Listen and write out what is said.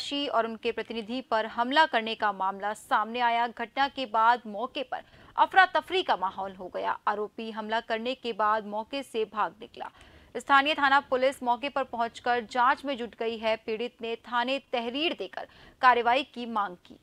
प्रत्याशी और उनके प्रतिनिधि पर हमला करने का मामला सामने आया घटना के बाद मौके पर अफरा तफरी का माहौल हो गया आरोपी हमला करने के बाद मौके से भाग निकला स्थानीय थाना पुलिस मौके पर पहुंचकर जांच में जुट गई है पीड़ित ने थाने तहरीर देकर कार्रवाई की मांग की